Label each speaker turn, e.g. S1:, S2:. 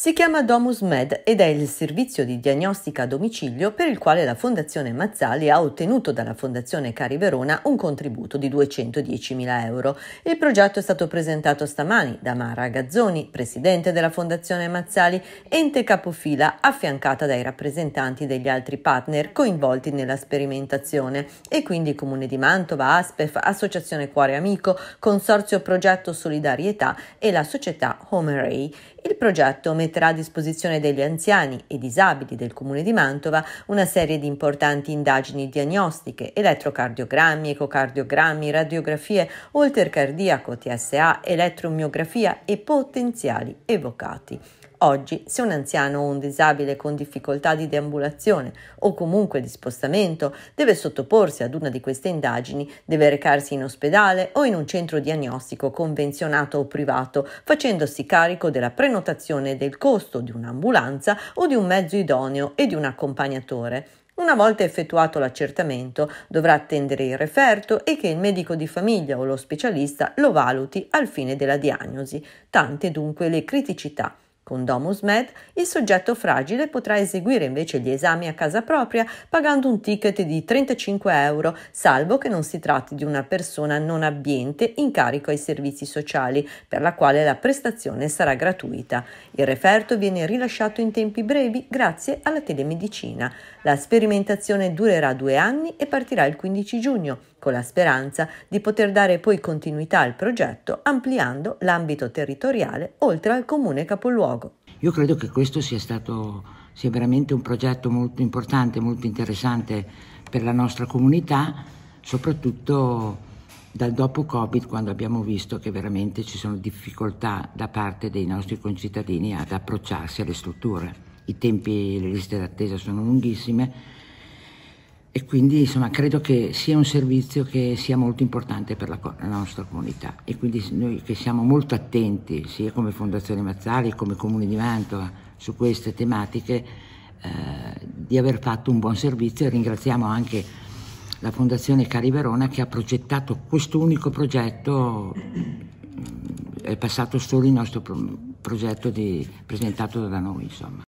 S1: Si chiama Domus Med ed è il servizio di diagnostica a domicilio per il quale la Fondazione Mazzali ha ottenuto dalla Fondazione Cari Verona un contributo di 210.000 euro. Il progetto è stato presentato stamani da Mara Gazzoni, presidente della Fondazione Mazzali, ente capofila affiancata dai rappresentanti degli altri partner coinvolti nella sperimentazione e quindi Comune di Mantova, Aspef, Associazione Cuore Amico, Consorzio Progetto Solidarietà e la società Home Array. Il progetto mette metterà a disposizione degli anziani e disabili del Comune di Mantova una serie di importanti indagini diagnostiche, elettrocardiogrammi, ecocardiogrammi, radiografie, oltercardiaco, TSA, elettromiografia e potenziali evocati. Oggi, se un anziano o un disabile con difficoltà di deambulazione o comunque di spostamento deve sottoporsi ad una di queste indagini, deve recarsi in ospedale o in un centro diagnostico convenzionato o privato, facendosi carico della prenotazione del costo di un'ambulanza o di un mezzo idoneo e di un accompagnatore. Una volta effettuato l'accertamento, dovrà attendere il referto e che il medico di famiglia o lo specialista lo valuti al fine della diagnosi. Tante dunque le criticità. Con Domus Med il soggetto fragile potrà eseguire invece gli esami a casa propria pagando un ticket di 35 euro, salvo che non si tratti di una persona non abbiente in carico ai servizi sociali, per la quale la prestazione sarà gratuita. Il referto viene rilasciato in tempi brevi grazie alla telemedicina. La sperimentazione durerà due anni e partirà il 15 giugno, con la speranza di poter dare poi continuità al progetto ampliando l'ambito territoriale oltre al comune capoluogo luogo.
S2: Io credo che questo sia stato sia veramente un progetto molto importante, molto interessante per la nostra comunità, soprattutto dal dopo Covid quando abbiamo visto che veramente ci sono difficoltà da parte dei nostri concittadini ad approcciarsi alle strutture. I tempi, le liste d'attesa sono lunghissime e quindi insomma, credo che sia un servizio che sia molto importante per la, la, nostra comunità e quindi noi che siamo molto attenti sia come Fondazione Mazzari come Comune di Mantova su queste tematiche eh, di aver fatto un buon servizio e ringraziamo anche la Fondazione Cari Verona che ha progettato questo unico progetto è passato solo il nostro pro progetto di, presentato da noi insomma.